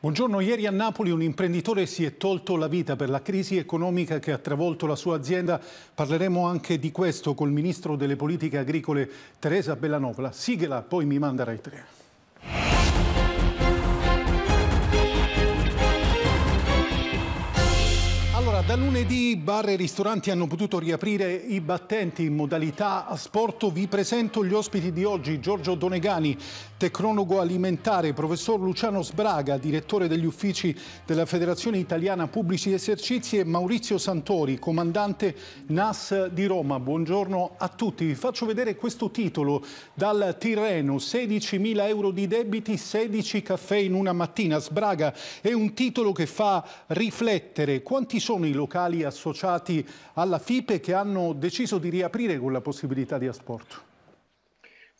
Buongiorno, ieri a Napoli un imprenditore si è tolto la vita per la crisi economica che ha travolto la sua azienda. Parleremo anche di questo col ministro delle politiche agricole Teresa Bellanova. Sigla, poi mi manda Rai 3. Da lunedì bar e ristoranti hanno potuto riaprire i battenti in modalità asporto. Vi presento gli ospiti di oggi. Giorgio Donegani, tecnologo alimentare, professor Luciano Sbraga, direttore degli uffici della Federazione Italiana Pubblici Esercizi e Maurizio Santori, comandante NAS di Roma. Buongiorno a tutti. Vi faccio vedere questo titolo dal Tirreno. 16.000 euro di debiti, 16 caffè in una mattina. Sbraga è un titolo che fa riflettere. Quanti sono i locali associati alla FIPE che hanno deciso di riaprire con la possibilità di asporto.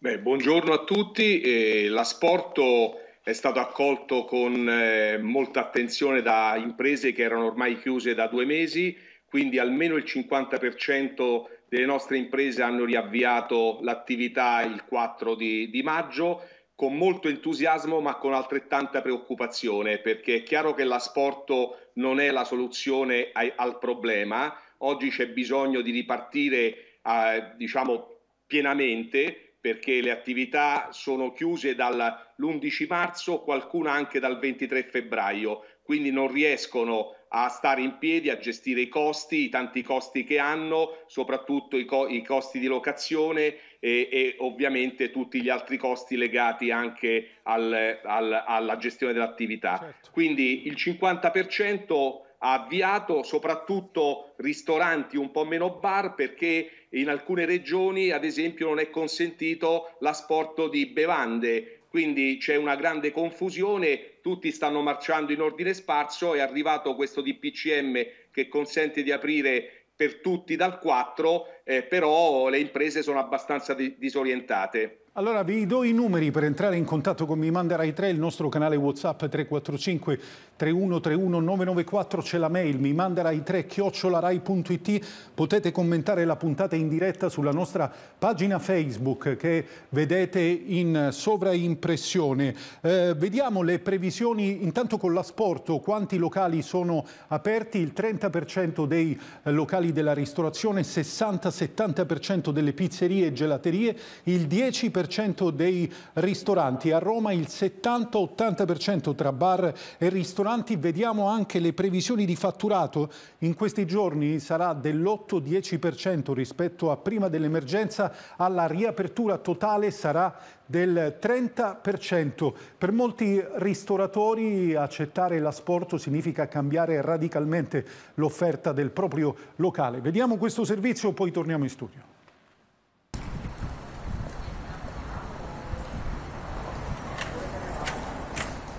Beh, buongiorno a tutti, eh, l'asporto è stato accolto con eh, molta attenzione da imprese che erano ormai chiuse da due mesi, quindi almeno il 50% delle nostre imprese hanno riavviato l'attività il 4 di, di maggio con molto entusiasmo ma con altrettanta preoccupazione perché è chiaro che l'asporto non è la soluzione ai, al problema, oggi c'è bisogno di ripartire eh, diciamo pienamente perché le attività sono chiuse dall'11 marzo, qualcuna anche dal 23 febbraio, quindi non riescono a a stare in piedi, a gestire i costi, i tanti costi che hanno, soprattutto i, co- i costi di locazione e, e, ovviamente tutti gli altri costi legati anche al, al, alla gestione dell'attività. Certo. Quindi il 50% ha avviato soprattutto ristoranti un po' meno bar perché in alcune regioni ad esempio non è consentito l'asporto di bevande quindi c'è una grande confusione tutti stanno marciando in ordine sparso, è arrivato questo DPCM che consente di aprire per tutti dal 4, eh, però le imprese sono abbastanza di- disorientate. Allora vi do i numeri per entrare in contatto con Mi Manda Rai 3, il nostro canale Whatsapp 345 3131 994, c'è la mail mi mandarai 3 chiocciolarai.it, potete commentare la puntata in diretta sulla nostra pagina Facebook che vedete in sovraimpressione. Eh, vediamo le previsioni intanto con l'asporto, quanti locali sono aperti, il 30% dei locali della ristorazione, 60-70% delle pizzerie e gelaterie, il 10% 50% dei ristoranti, a Roma il 70-80% tra bar e ristoranti. Vediamo anche le previsioni di fatturato. In questi giorni sarà dell'8-10% rispetto a prima dell'emergenza, alla riapertura totale sarà del 30%. Per molti ristoratori accettare l'asporto significa cambiare radicalmente l'offerta del proprio locale. Vediamo questo servizio, poi torniamo in studio.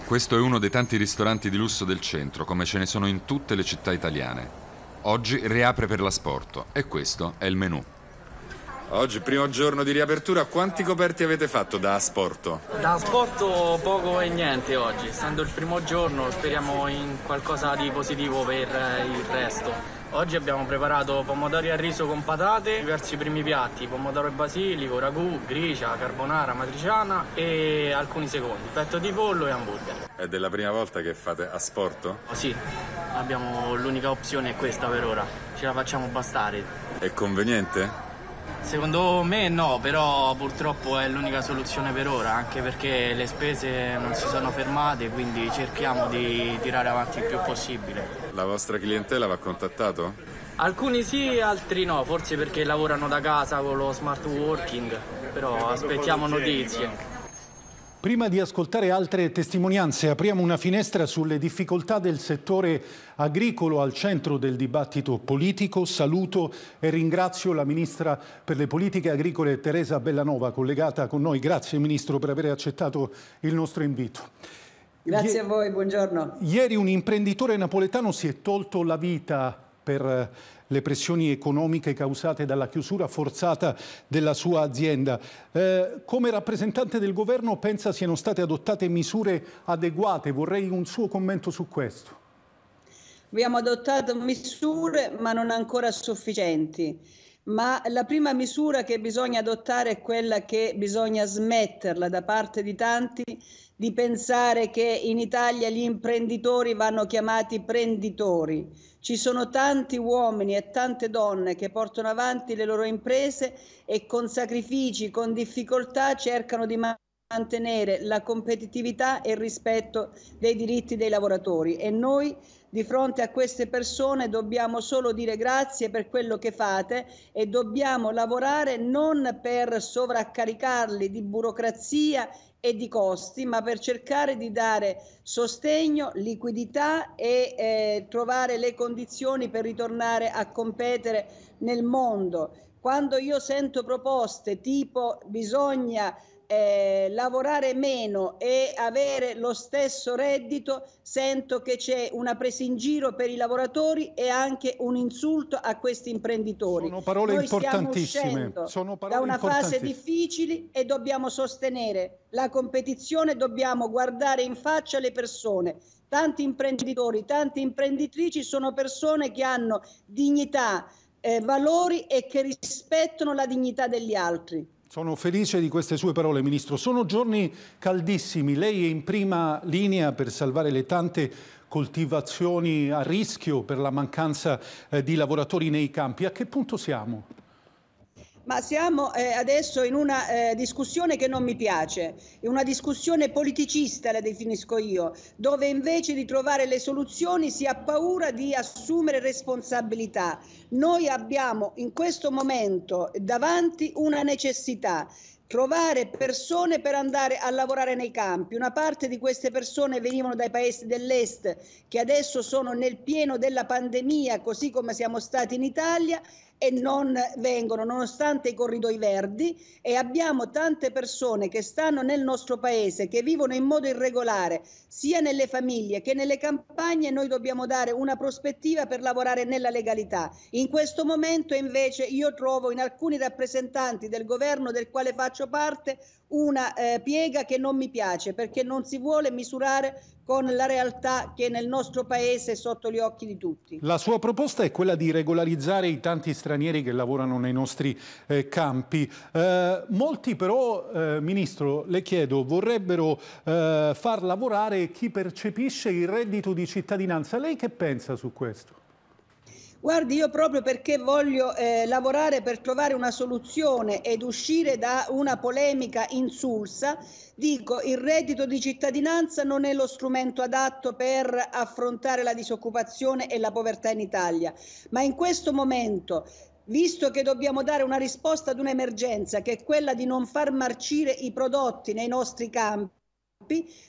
Questo è uno dei tanti ristoranti di lusso del centro, come ce ne sono in tutte le città italiane. Oggi riapre per l'asporto e questo è il menù. Oggi, primo giorno di riapertura, quanti coperti avete fatto da asporto? Da asporto poco e niente oggi, essendo il primo giorno speriamo in qualcosa di positivo per il resto. Oggi abbiamo preparato pomodori al riso con patate, diversi primi piatti, pomodoro e basilico, ragù, gricia, carbonara, matriciana e alcuni secondi, petto di pollo e hamburger. è della prima volta che fate asporto? Oh, sì, abbiamo l'unica opzione è questa per ora, ce la facciamo bastare. È conveniente? Secondo me no, però purtroppo è l'unica soluzione per ora, anche perché le spese non si sono fermate, quindi cerchiamo di tirare avanti il più possibile. La vostra clientela va contattato? Alcuni sì, altri no, forse perché lavorano da casa con lo smart working, però aspettiamo notizie. Prima di ascoltare altre testimonianze, apriamo una finestra sulle difficoltà del settore agricolo al centro del dibattito politico. Saluto e ringrazio la Ministra per le politiche agricole Teresa Bellanova, collegata con noi. Grazie Ministro per aver accettato il nostro invito. Grazie a voi, buongiorno. Ieri un imprenditore napoletano si è tolto la vita per eh, le pressioni economiche causate dalla chiusura forzata della sua azienda. Eh, come rappresentante del governo pensa siano state adottate misure adeguate? Vorrei un suo commento su questo. Abbiamo adottato misure ma non ancora sufficienti. Ma la prima misura che bisogna adottare è quella che bisogna smetterla da parte di tanti di pensare che in Italia gli imprenditori vanno chiamati prenditori. Ci sono tanti uomini e tante donne che portano avanti le loro imprese e con sacrifici, con difficoltà cercano di mantenere la competitività e il rispetto dei diritti dei lavoratori e noi di fronte a queste persone dobbiamo solo dire grazie per quello che fate e dobbiamo lavorare non per sovraccaricarli di burocrazia e di costi, ma per cercare di dare sostegno, liquidità e eh, trovare le condizioni per ritornare a competere nel mondo. Quando io sento proposte tipo bisogna eh, lavorare meno e avere lo stesso reddito, sento che c'è una presa in giro per i lavoratori e anche un insulto a questi imprenditori. Sono parole Noi importantissime. Sono parole da una fase difficile e dobbiamo sostenere la competizione, dobbiamo guardare in faccia le persone. Tanti imprenditori, tante imprenditrici sono persone che hanno dignità, eh, valori e che rispettano la dignità degli altri. Sono felice di queste sue parole, Ministro. Sono giorni caldissimi. Lei è in prima linea per salvare le tante coltivazioni a rischio per la mancanza eh, di lavoratori nei campi. A che punto siamo? ma siamo eh, adesso in una eh, discussione che non mi piace, è una discussione politicista la definisco io, dove invece di trovare le soluzioni si ha paura di assumere responsabilità. Noi abbiamo in questo momento davanti una necessità trovare persone per andare a lavorare nei campi. Una parte di queste persone venivano dai paesi dell'est che adesso sono nel pieno della pandemia, così come siamo stati in Italia e non vengono, nonostante i corridoi verdi, e abbiamo tante persone che stanno nel nostro paese, che vivono in modo irregolare, sia nelle famiglie che nelle campagne, noi dobbiamo dare una prospettiva per lavorare nella legalità. In questo momento invece io trovo in alcuni rappresentanti del governo del quale faccio parte una eh, piega che non mi piace perché non si vuole misurare con la realtà che nel nostro paese è sotto gli occhi di tutti. La sua proposta è quella di regolarizzare i tanti stranieri che lavorano nei nostri eh, campi. Eh, molti però, eh, Ministro, le chiedo, vorrebbero eh, far lavorare chi percepisce il reddito di cittadinanza. Lei che pensa su questo? Guardi, io proprio perché voglio eh, lavorare per trovare una soluzione ed uscire da una polemica insulsa, dico il reddito di cittadinanza non è lo strumento adatto per affrontare la disoccupazione e la povertà in Italia, ma in questo momento visto che dobbiamo dare una risposta ad un'emergenza che è quella di non far marcire i prodotti nei nostri campi,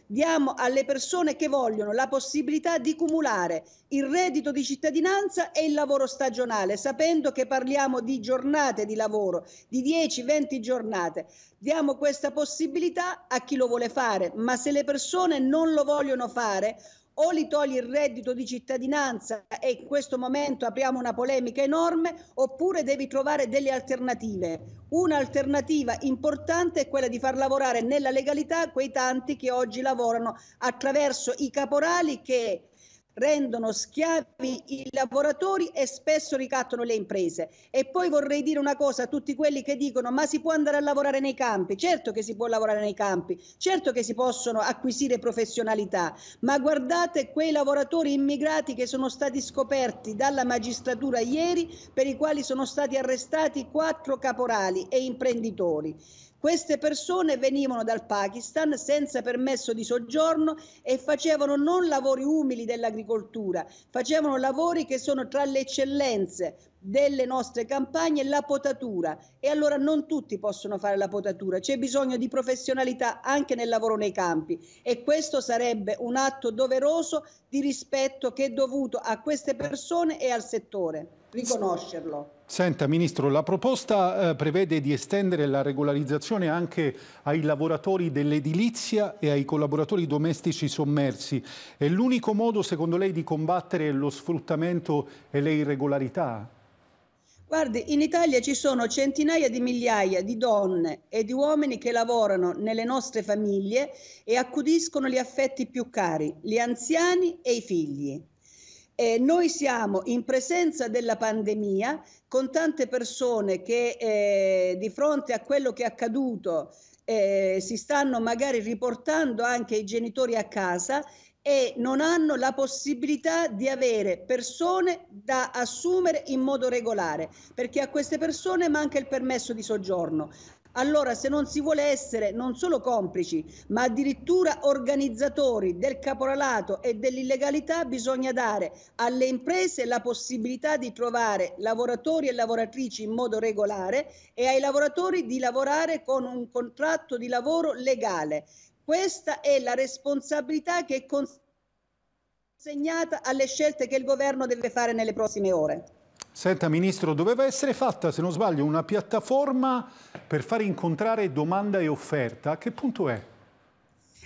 diamo alle persone che vogliono la possibilità di cumulare il reddito di cittadinanza e il lavoro stagionale, sapendo che parliamo di giornate di lavoro, di 10-20 giornate. Diamo questa possibilità a chi lo vuole fare, ma se le persone non lo vogliono fare, o li togli il reddito di cittadinanza e in questo momento apriamo una polemica enorme, oppure devi trovare delle alternative. Un'alternativa importante è quella di far lavorare nella legalità quei tanti che oggi lavorano attraverso i caporali che rendono schiavi i lavoratori e spesso ricattano le imprese. E poi vorrei dire una cosa a tutti quelli che dicono ma si può andare a lavorare nei campi, certo che si può lavorare nei campi, certo che si possono acquisire professionalità, ma guardate quei lavoratori immigrati che sono stati scoperti dalla magistratura ieri per i quali sono stati arrestati quattro caporali e imprenditori. Queste persone venivano dal Pakistan senza permesso di soggiorno e facevano non lavori umili dell'agricoltura, facevano lavori che sono tra le eccellenze delle nostre campagne, la potatura. E allora non tutti possono fare la potatura, c'è bisogno di professionalità anche nel lavoro nei campi e questo sarebbe un atto doveroso di rispetto che è dovuto a queste persone e al settore, riconoscerlo. Senta, Ministro, la proposta eh, prevede di estendere la regolarizzazione anche ai lavoratori dell'edilizia e ai collaboratori domestici sommersi. È l'unico modo, secondo lei, di combattere lo sfruttamento e le irregolarità? Guardi, in Italia ci sono centinaia di migliaia di donne e di uomini che lavorano nelle nostre famiglie e accudiscono gli affetti più cari, gli anziani e i figli. Eh, noi siamo in presenza della pandemia con tante persone che eh, di fronte a quello che è accaduto eh, si stanno magari riportando anche i genitori a casa e non hanno la possibilità di avere persone da assumere in modo regolare, perché a queste persone manca il permesso di soggiorno allora se non si vuole essere non solo complici, ma addirittura organizzatori del caporalato e dell'illegalità, bisogna dare alle imprese la possibilità di trovare lavoratori e lavoratrici in modo regolare e ai lavoratori di lavorare con un contratto di lavoro legale. Questa è la responsabilità che è consegnata alle scelte che il governo deve fare nelle prossime ore. Senta Ministro, doveva essere fatta, se non sbaglio, una piattaforma per far incontrare domanda e offerta. A che punto è?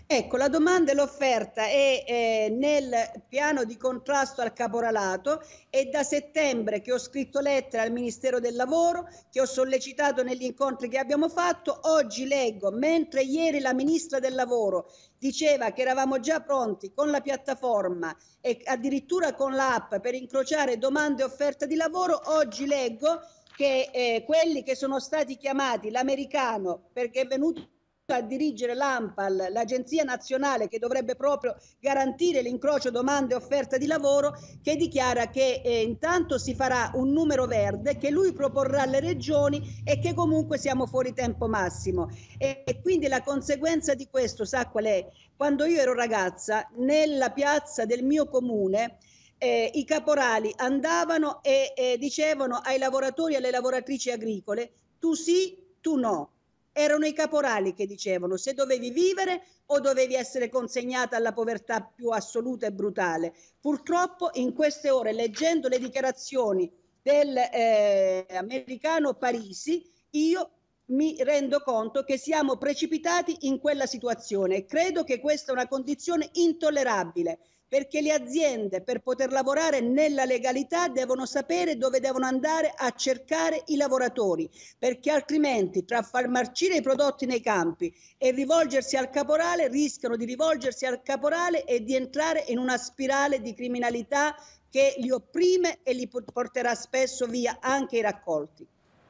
Ecco, la domanda e l'offerta è eh, nel piano di contrasto al caporalato. È da settembre che ho scritto lettera al Ministero del Lavoro, che ho sollecitato negli incontri che abbiamo fatto. Oggi leggo, mentre ieri la Ministra del Lavoro diceva che eravamo già pronti con la piattaforma e addirittura con l'app per incrociare domande e offerta di lavoro, oggi leggo che eh, quelli che sono stati chiamati l'americano perché è venuto a dirigere l'AMPAL, l'agenzia nazionale che dovrebbe proprio garantire l'incrocio domande e offerta di lavoro, che dichiara che eh, intanto si farà un numero verde che lui proporrà alle regioni e che comunque siamo fuori tempo massimo. E, e quindi la conseguenza di questo, sa qual è? Quando io ero ragazza, nella piazza del mio comune, eh, i caporali andavano e eh, dicevano ai lavoratori e alle lavoratrici agricole tu sì, tu no erano i caporali che dicevano se dovevi vivere o dovevi essere consegnata alla povertà più assoluta e brutale. Purtroppo in queste ore, leggendo le dichiarazioni dell'americano eh, Parisi, io mi rendo conto che siamo precipitati in quella situazione. e Credo che questa è una condizione intollerabile perché le aziende per poter lavorare nella legalità devono sapere dove devono andare a cercare i lavoratori, perché altrimenti tra far marcire i prodotti nei campi e rivolgersi al caporale rischiano di rivolgersi al caporale e di entrare in una spirale di criminalità che li opprime e li porterà spesso via anche i raccolti.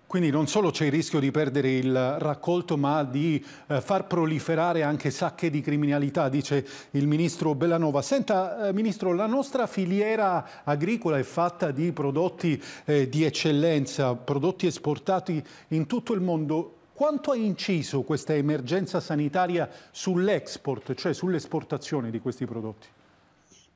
Quindi non solo c'è il rischio di perdere il raccolto, ma di eh, far proliferare anche sacche di criminalità, dice il ministro Bellanova. Senta, eh, ministro, la nostra filiera agricola è fatta di prodotti eh, di eccellenza, prodotti esportati in tutto il mondo. Quanto ha inciso questa emergenza sanitaria sull'export, cioè sull'esportazione di questi prodotti?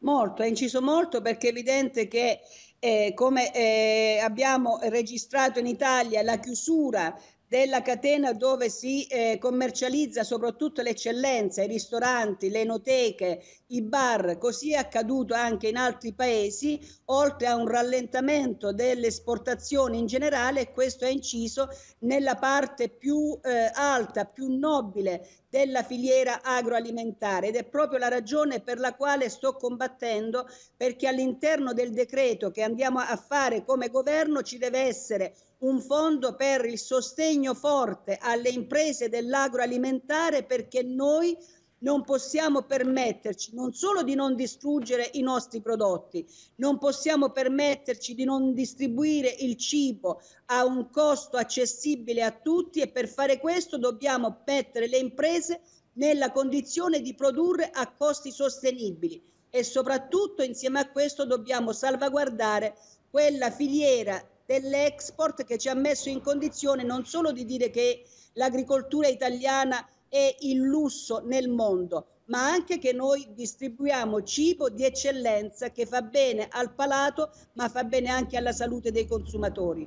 Molto, ha inciso molto perché è evidente che eh, come eh, abbiamo registrato in Italia la chiusura della catena dove si eh, commercializza soprattutto le eccellenze, i ristoranti, le enoteche, i bar, così è accaduto anche in altri paesi, oltre a un rallentamento delle esportazioni in generale, questo è inciso nella parte più eh, alta, più nobile della filiera agroalimentare ed è proprio la ragione per la quale sto combattendo perché all'interno del decreto che andiamo a fare come governo ci deve essere un fondo per il sostegno forte alle imprese dell'agroalimentare perché noi non possiamo permetterci non solo di non distruggere i nostri prodotti, non possiamo permetterci di non distribuire il cibo a un costo accessibile a tutti e per fare questo dobbiamo mettere le imprese nella condizione di produrre a costi sostenibili e soprattutto insieme a questo dobbiamo salvaguardare quella filiera dell'export che ci ha messo in condizione non solo di dire che l'agricoltura italiana e il lusso nel mondo, ma anche che noi distribuiamo cibo di eccellenza che fa bene al palato, ma fa bene anche alla salute dei consumatori.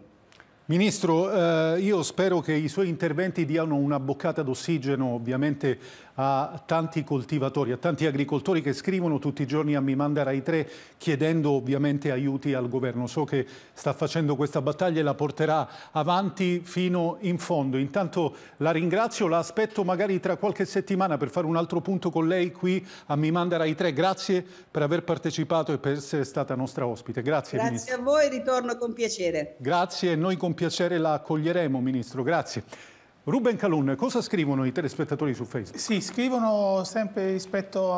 Ministro, eh, io spero che i suoi interventi diano una boccata d'ossigeno ovviamente a tanti coltivatori, a tanti agricoltori che scrivono tutti i giorni a Mi Manda Rai 3 chiedendo ovviamente aiuti al governo. So che sta facendo questa battaglia e la porterà avanti fino in fondo. Intanto la ringrazio, la aspetto magari tra qualche settimana per fare un altro punto con lei qui a Mi Manda Rai 3. Grazie per aver partecipato e per essere stata nostra ospite. Grazie, Grazie Ministro. a voi, ritorno con piacere. Grazie, noi con piacere piacere la accoglieremo, Ministro. Grazie. Ruben Calun, cosa scrivono i telespettatori su Facebook? Sì, scrivono sempre rispetto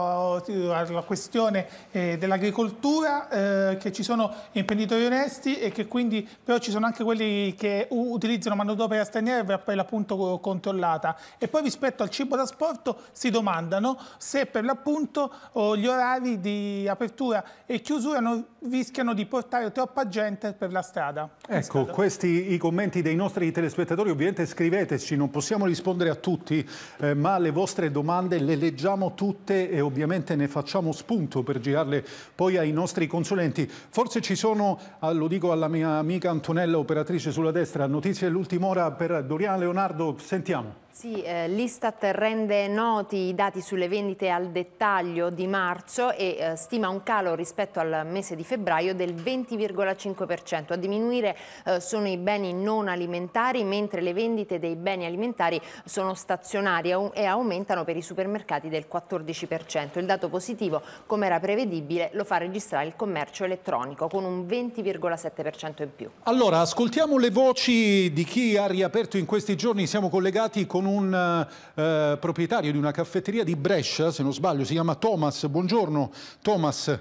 alla questione eh, dell'agricoltura, eh, che ci sono imprenditori onesti e che quindi però ci sono anche quelli che utilizzano manodopera straniera per l'appunto controllata. E poi rispetto al cibo da sporto si domandano se per l'appunto gli orari di apertura e chiusura non rischiano di portare troppa gente per la strada. Ecco, questi i commenti dei nostri telespettatori, ovviamente scriveteci amici, non possiamo rispondere a tutti, eh, ma le vostre domande le leggiamo tutte e ovviamente ne facciamo spunto per girarle poi ai nostri consulenti. Forse ci sono, ah, lo dico alla mia amica Antonella, operatrice sulla destra, notizie dell'ultima ora per Doriana Leonardo, sentiamo. Sì, eh, l'Istat rende noti i dati sulle vendite al dettaglio di marzo e eh, stima un calo rispetto al mese di febbraio del 20,5%. A diminuire eh, sono i beni non alimentari, mentre le vendite dei beni beni alimentari sono stazionari e aumentano per i supermercati del 14%. Il dato positivo, come era prevedibile, lo fa registrare il commercio elettronico con un 20,7% in più. Allora, ascoltiamo le voci di chi ha riaperto in questi giorni. Siamo collegati con un eh, proprietario di una caffetteria di Brescia, se non sbaglio, si chiama Thomas. Buongiorno, Thomas.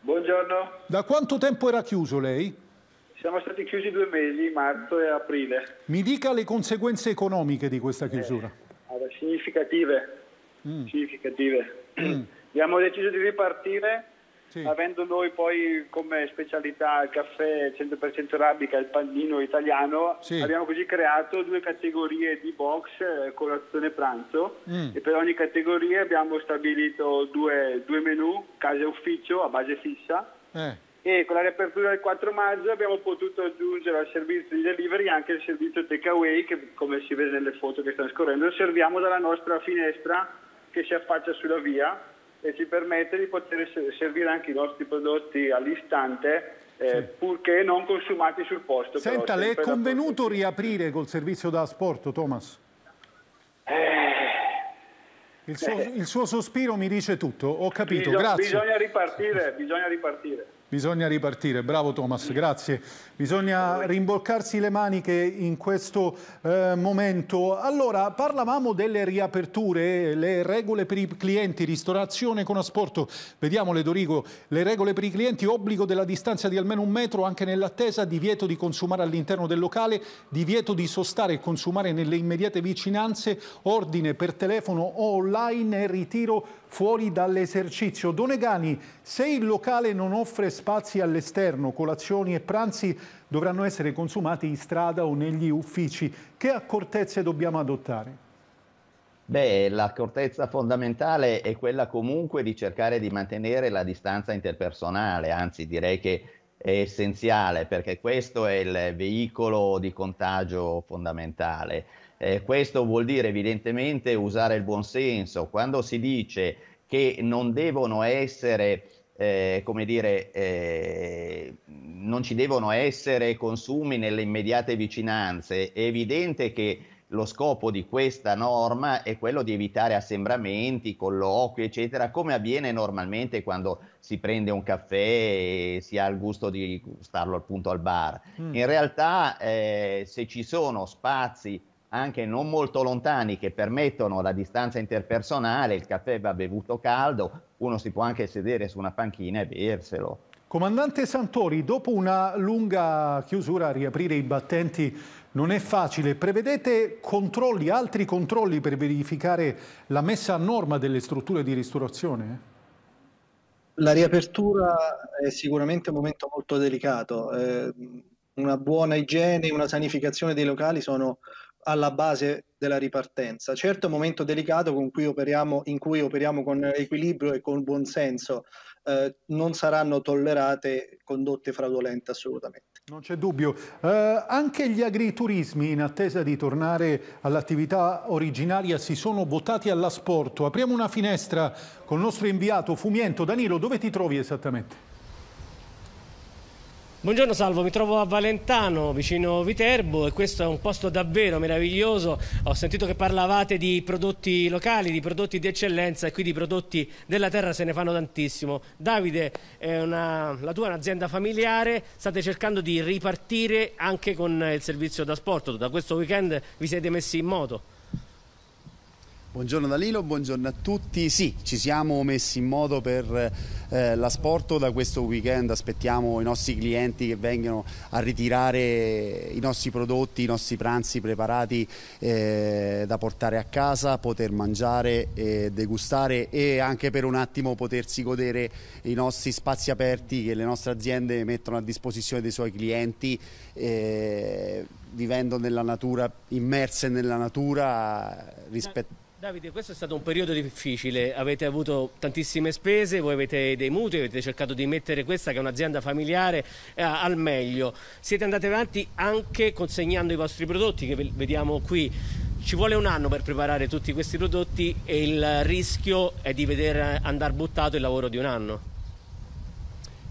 Buongiorno. Da quanto tempo era chiuso lei? Siamo stati chiusi due mesi, marzo e aprile. Mi dica le conseguenze economiche di questa chiusura. Eh, significative. Mm. significative. Mm. Abbiamo deciso di ripartire sì. avendo noi poi come specialità il caffè 100% arabica e il pannino italiano, sì. abbiamo così creato due categorie di box, eh, colazione e pranzo, mm. e per ogni categoria abbiamo stabilito due, due menu, casa e ufficio a base fissa. Eh e con la riapertura del 4 maggio abbiamo potuto aggiungere al servizio di delivery anche il servizio takeaway che come si vede nelle foto che stanno scorrendo serviamo dalla nostra finestra che si affaccia sulla via e ci permette di poter servire anche i nostri prodotti all'istante eh, sì. purché non consumati sul posto. Senta, le è convenuto posto. riaprire col servizio da sport, Thomas? Eh, il suo, il suo, sospiro mi dice tutto, ho capito, Bisog grazie. Bisogna ripartire, bisogna ripartire. Bisogna ripartire, bravo Thomas, grazie. Bisogna rimboccarsi le maniche in questo eh, momento. Allora, parlavamo delle riaperture, le regole per i clienti, ristorazione con asporto. Vediamole, Dorigo, le regole per i clienti, obbligo della distanza di almeno un metro anche nell'attesa, divieto di consumare all'interno del locale, divieto di sostare e consumare nelle immediate vicinanze, ordine per telefono o online e ritiro fuori dall'esercizio. Donegani, se il locale non offre spazi all'esterno, colazioni e pranzi dovranno essere consumati in strada o negli uffici. Che accortezze dobbiamo adottare? Beh, l'accortezza fondamentale è quella comunque di cercare di mantenere la distanza interpersonale, anzi direi che è essenziale perché questo è il veicolo di contagio fondamentale. Eh, questo vuol dire evidentemente usare il buonsenso. Quando si dice che non devono essere, eh, come dire, eh, non ci devono essere consumi nelle immediate vicinanze, è evidente che lo scopo di questa norma è quello di evitare assembramenti, colloqui, eccetera, come avviene normalmente quando si prende un caffè e si ha il gusto di starlo appunto al bar. Mm. In realtà eh, se ci sono spazi anche non molto lontani che permettono la distanza interpersonale, il caffè va bevuto caldo, uno si può anche sedere su una panchina e berselo. Comandante Santori, dopo una lunga chiusura, riaprire i battenti non è facile. Prevedete controlli, altri controlli per verificare la messa a norma delle strutture di ristorazione? La riapertura è sicuramente un momento molto delicato. Eh, una buona igiene, una sanificazione dei locali sono alla base della ripartenza. Certo è un momento delicato cui operiamo, in cui operiamo con equilibrio e con buonsenso, eh, non saranno tollerate condotte fraudolente assolutamente. Non c'è dubbio. Eh, anche gli agriturismi, in attesa di tornare all'attività originaria, si sono votati all'asporto. Apriamo una finestra con il nostro inviato Fumiento. Danilo, dove ti trovi esattamente? Buongiorno Salvo, mi trovo a Valentano, vicino Viterbo e questo è un posto davvero meraviglioso. Ho sentito che parlavate di prodotti locali, di prodotti di eccellenza e qui di prodotti della terra se ne fanno tantissimo. Davide, una, la tua è un'azienda familiare, state cercando di ripartire anche con il servizio da sport. Da questo weekend vi siete messi in moto. Buongiorno Dalilo, buongiorno a tutti. Sì, ci siamo messi in moto per eh, l'asporto da questo weekend, aspettiamo i nostri clienti che vengano a ritirare i nostri prodotti, i nostri pranzi preparati eh, da portare a casa, poter mangiare e degustare e anche per un attimo potersi godere i nostri spazi aperti che le nostre aziende mettono a disposizione dei suoi clienti. Eh, vivendo nella natura, immerse nella natura rispettando Davide, questo è stato un periodo difficile, avete avuto tantissime spese, voi avete dei mutui, avete cercato di mettere questa che è un'azienda familiare eh, al meglio. Siete andati avanti anche consegnando i vostri prodotti che vediamo qui. Ci vuole un anno per preparare tutti questi prodotti e il rischio è di vedere andare buttato il lavoro di un anno.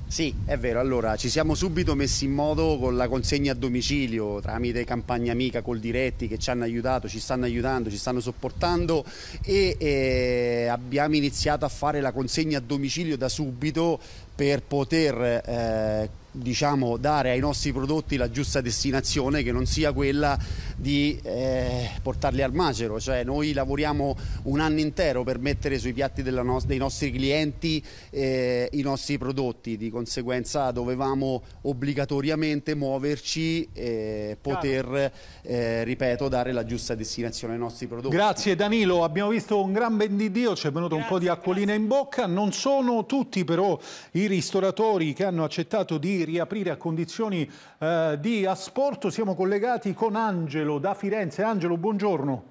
Sì, è vero, allora ci siamo subito messi in moto con la consegna a domicilio tramite Campagna Amica, col Diretti che ci hanno aiutato, ci stanno aiutando, ci stanno sopportando e eh, abbiamo iniziato a fare la consegna a domicilio da subito per poter... Eh, diciamo, dare ai nostri prodotti la giusta destinazione che non sia quella di eh, portarli al macero, cioè noi lavoriamo un anno intero per mettere sui piatti no- dei nostri clienti eh, i nostri prodotti, di conseguenza dovevamo obbligatoriamente muoverci e poter, eh, ripeto, dare la giusta destinazione ai nostri prodotti. Grazie Danilo, abbiamo visto un gran ben di Dio, ci è venuto grazie, un po' di acquolina grazie. in bocca, non sono tutti però i ristoratori che hanno accettato di riaprire a condizioni eh, di asporto. Siamo collegati con Angelo da Firenze. Angelo, buongiorno.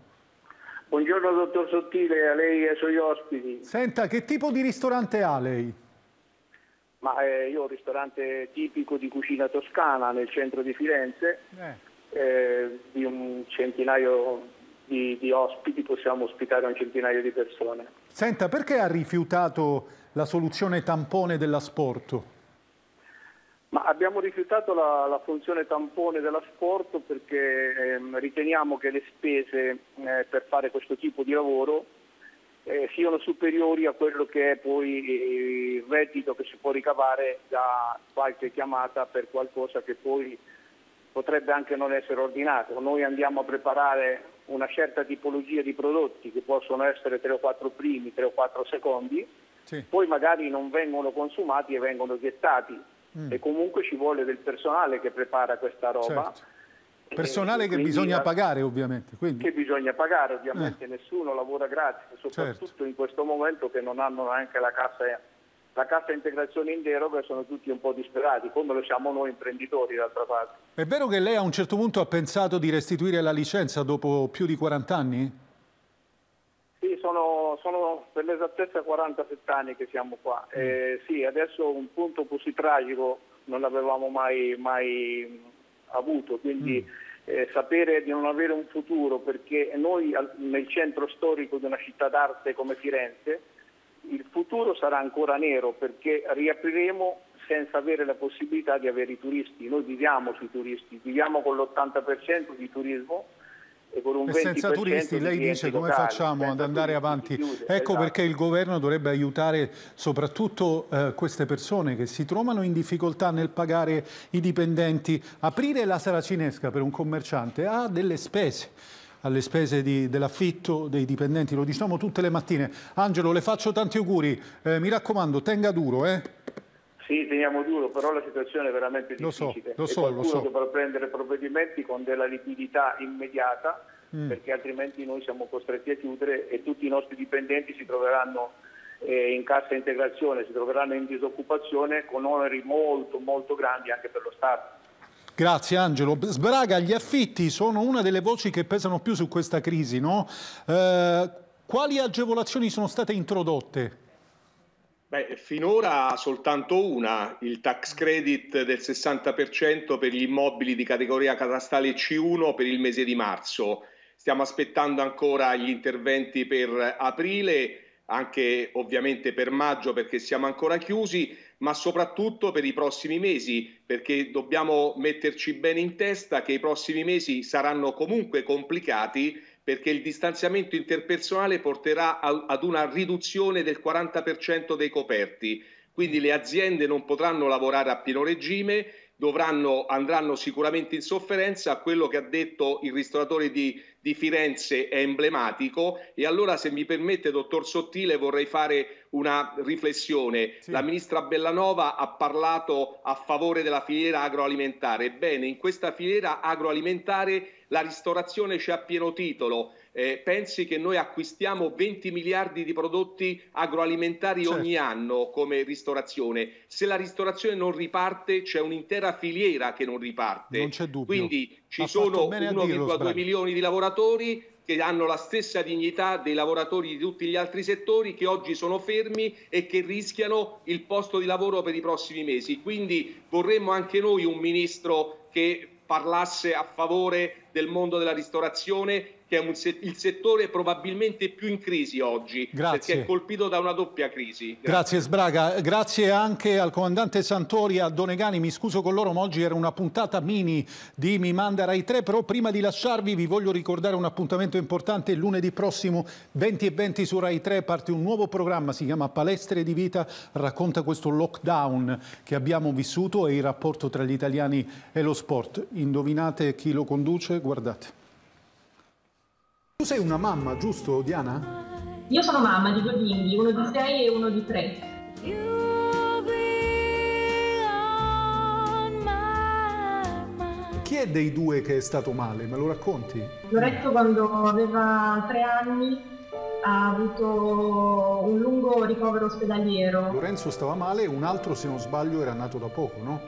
Buongiorno dottor Sottile, a lei e ai suoi ospiti. Senta, che tipo di ristorante ha lei? Ma, eh, io ho un ristorante tipico di cucina toscana nel centro di Firenze, eh. Eh, di un centinaio di, di, ospiti possiamo ospitare un centinaio di persone. Senta, perché ha rifiutato la soluzione tampone dell'asporto? Ma abbiamo rifiutato la, la, funzione tampone dell'asporto perché ehm, riteniamo che le spese eh, per fare questo tipo di lavoro eh, siano superiori a quello che è poi eh, il reddito che si può ricavare da qualche chiamata per qualcosa che poi potrebbe anche non essere ordinato. Noi andiamo a preparare una certa tipologia di prodotti che possono essere 3 o 4 primi, 3 o 4 secondi, sì. poi magari non vengono consumati e vengono gettati mm. e comunque ci vuole del personale che prepara questa roba. Certo. Personale che bisogna pagare ovviamente. Quindi. Che bisogna pagare ovviamente, eh. nessuno lavora gratis, certo. soprattutto certo. in questo momento che non hanno neanche la cassa, la cassa integrazione in deroga, e sono tutti un po' disperati, come lo siamo noi imprenditori d'altra parte. È vero che lei a un certo punto ha pensato di restituire la licenza dopo più di 40 anni? sono, sono, per l'esattezza 47 anni che siamo qua. Mm. Eh, sì, adesso un punto così tragico non l'avevamo mai, mai avuto, quindi mm. eh, sapere di non avere un futuro, perché noi al, nel centro storico di una città d'arte come Firenze, il futuro sarà ancora nero perché riapriremo senza avere la possibilità di avere i turisti. Noi viviamo sui turisti, viviamo con l'80% di turismo e con un e senza turisti lei dice come totale, facciamo ad certo, andare avanti chiude, ecco esatto. perché il governo dovrebbe aiutare soprattutto eh, queste persone che si trovano in difficoltà nel pagare i dipendenti aprire la saracinesca per un commerciante ha delle spese alle spese dell'affitto dei dipendenti, lo diciamo tutte le mattine. Angelo, le faccio tanti auguri, eh, mi raccomando, tenga duro. Eh. Sì, teniamo duro, però la situazione è veramente difficile. Lo so, lo so, lo so. prendere provvedimenti con della liquidità immediata, mm. perché altrimenti noi siamo costretti a chiudere e tutti i nostri dipendenti si troveranno eh, in cassa integrazione, si troveranno in disoccupazione con oneri molto, molto grandi anche per lo Stato. Grazie Angelo. Sbraga, gli affitti sono una delle voci che pesano più su questa crisi, no? eh, quali agevolazioni sono state introdotte? Beh, finora soltanto una, il tax mm. credit del 60% per gli immobili di categoria catastale C1 per il mese di marzo. Stiamo aspettando ancora gli interventi per aprile, anche ovviamente per maggio perché siamo ancora chiusi, ma soprattutto per i prossimi mesi perché dobbiamo metterci bene in testa che i prossimi mesi saranno comunque complicati perché il distanziamento interpersonale porterà ad una riduzione del 40% dei coperti, quindi le aziende non potranno lavorare a pieno regime dovranno, andranno sicuramente in sofferenza. Quello che ha detto il ristoratore di, di Firenze è emblematico e allora se mi permette, dottor Sottile, vorrei fare una riflessione. Sì. La ministra Bellanova ha parlato a favore della filiera agroalimentare. Ebbene, in questa filiera agroalimentare la ristorazione c'è a pieno titolo eh, pensi che noi acquistiamo 20 miliardi di prodotti agroalimentari certo. ogni anno come ristorazione. Se la ristorazione non riparte, c'è un'intera filiera che non riparte. Non c'è dubbio. Quindi ci ha sono 1,2 milioni di lavoratori che hanno la stessa dignità dei lavoratori di tutti gli altri settori che oggi sono fermi e che rischiano il posto di lavoro per i prossimi mesi. Quindi vorremmo anche noi un ministro che parlasse a favore del mondo della ristorazione che è se- il settore probabilmente più in crisi oggi, grazie. perché è colpito da una doppia crisi. Grazie. grazie Sbraga, grazie anche al comandante Santori, a Donegani, mi scuso con loro, ma oggi era una puntata mini di Mi Manda Rai 3, però prima di lasciarvi vi voglio ricordare un appuntamento importante, lunedì prossimo 20 e 20 su Rai 3 parte un nuovo programma, si chiama Palestre di Vita, racconta questo lockdown che abbiamo vissuto e il rapporto tra gli italiani e lo sport. Indovinate chi lo conduce? Guardate sei una mamma, giusto Diana? Io sono mamma di due bimbi, uno di sei e uno di tre. Chi è dei due che è stato male? Me lo racconti? Loretto quando aveva tre anni ha avuto un lungo ricovero ospedaliero. Lorenzo stava male, un altro se non sbaglio era nato da poco, no?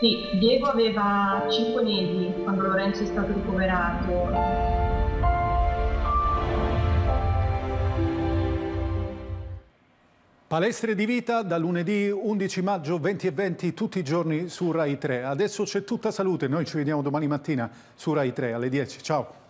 Sì, Diego aveva cinque mesi quando Lorenzo è stato ricoverato. Palestre di vita da lunedì 11 maggio 20 e 20 tutti i giorni su Rai 3. Adesso c'è tutta salute, noi ci vediamo domani mattina su Rai 3 alle 10. Ciao.